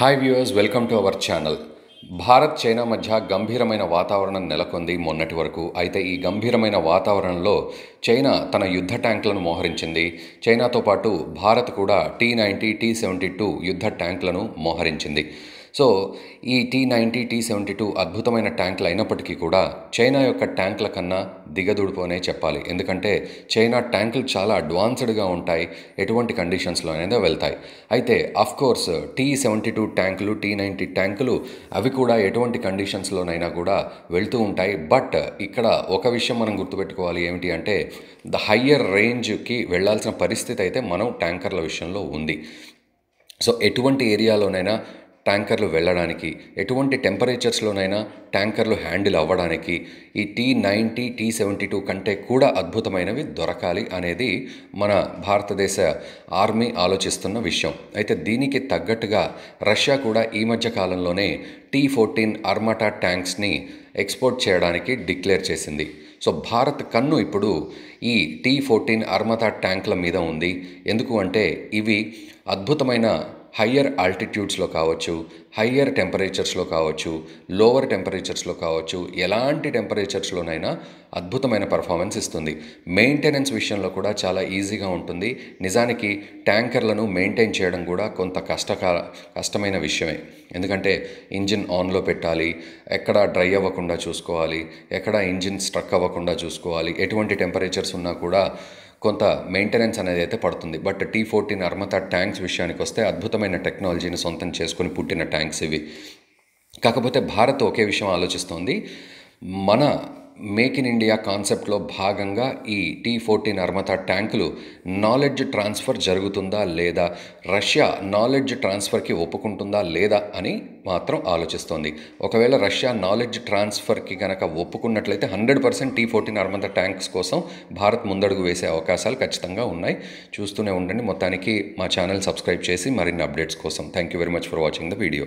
hi viewers welcome to our channel Bharat China మధ్య గంభీరమైన వాతావరణం నెలకొంది మొన్నటి వరకు అయితే ఈ గంభీరమైన వాతావరణంలో చైనా తన యుద్ధ ట్యాంకులను మోహరించింది చైనాతో పాటు భారత్ కూడా T ninety T seventy two యుద్ధ ట్యాంకులను మోహరించింది సో ఈ T ninety T seventy two అద్భుతమైన ట్యాంకులు అయినప్పటికీ కూడా చైనా యొక్క ట్యాంకుల కన్నా అనే చెప్పాలి ఎందుకంటే చైనా ట్యాంకులు చాలా అడ్వాన్స్డ్గా ఉంటాయి ఎటువంటి కండిషన్స్లో అనేది వెళ్తాయి అయితే కోర్స్ టీ సెవెంటీ టూ ట్యాంకులు టీ నైంటీ ట్యాంకులు అవి కూడా ఎటువంటి కండిషన్స్లోనైనా కూడా వెళ్తూ ఉంటాయి బట్ ఇక్కడ ఒక విషయం మనం గుర్తుపెట్టుకోవాలి ఏమిటి అంటే ద హయ్యర్ రేంజ్కి వెళ్లాల్సిన పరిస్థితి అయితే మనం ట్యాంకర్ల విషయంలో ఉంది సో ఎటువంటి ఏరియాలోనైనా ట్యాంకర్లు వెళ్ళడానికి ఎటువంటి టెంపరేచర్స్లోనైనా ట్యాంకర్లు హ్యాండిల్ అవ్వడానికి ఈ T ninety T seventy two కంటే కూడా అద్భుతమైనవి దొరకాలి అనేది మన భారతదేశ ఆర్మీ ఆలోచిస్తున్న విషయం అయితే దీనికి తగ్గట్టుగా రష్యా కూడా ఈ మధ్య కాలంలోనే టీ ఫోర్టీన్ అర్మటా ట్యాంక్స్ని ఎక్స్పోర్ట్ చేయడానికి డిక్లేర్ చేసింది సో భారత్ కన్ను ఇప్పుడు ఈ టీ ఫోర్టీన్ అర్మతా ట్యాంక్ల మీద ఉంది ఎందుకు అంటే ఇవి అద్భుతమైన హయ్యర్ ఆల్టిట్యూడ్స్లో కావచ్చు హయ్యర్ టెంపరేచర్స్లో కావచ్చు లోవర్ టెంపరేచర్స్లో కావచ్చు ఎలాంటి టెంపరేచర్స్లోనైనా అద్భుతమైన పర్ఫార్మెన్స్ ఇస్తుంది మెయింటెనెన్స్ విషయంలో కూడా చాలా ఈజీగా ఉంటుంది నిజానికి ట్యాంకర్లను మెయింటైన్ చేయడం కూడా కొంత కష్టకాల కష్టమైన విషయమే ఎందుకంటే ఇంజిన్ ఆన్లో పెట్టాలి ఎక్కడ డ్రై అవ్వకుండా చూసుకోవాలి ఎక్కడ ఇంజిన్ స్ట్రక్ అవ్వకుండా చూసుకోవాలి ఎటువంటి టెంపరేచర్స్ ఉన్నా కూడా కొంత మెయింటెనెన్స్ అనేది అయితే పడుతుంది but T fourteen Armata tanks విషయానికి వస్తే అద్భుతమైన టెక్నాలజీని సొంతం చేసుకుని పుట్టిన ట్యాంక్స్ ఇవి కాకపోతే భారత్ ఒకే విషయం ఆలోచిస్తోంది మన మేక్ ఇన్ ఇండియా కాన్సెప్ట్లో భాగంగా ఈ టీ ఫోర్టీన్ అర్మత ట్యాంకులు నాలెడ్జ్ ట్రాన్స్ఫర్ జరుగుతుందా లేదా రష్యా నాలెడ్జ్ ట్రాన్స్ఫర్కి ఒప్పుకుంటుందా లేదా అని మాత్రం ఆలోచిస్తోంది ఒకవేళ రష్యా నాలెడ్జ్ ట్రాన్స్ఫర్కి కనుక ఒప్పుకున్నట్లయితే hundred percent T fourteen Armata tanks కోసం భారత్ ముందడుగు వేసే అవకాశాలు ఖచ్చితంగా ఉన్నాయి చూస్తూనే ఉండండి మొత్తానికి మా ఛానల్ సబ్స్క్రైబ్ చేసి మరిన్ని అప్డేట్స్ కోసం thank you very much for watching the video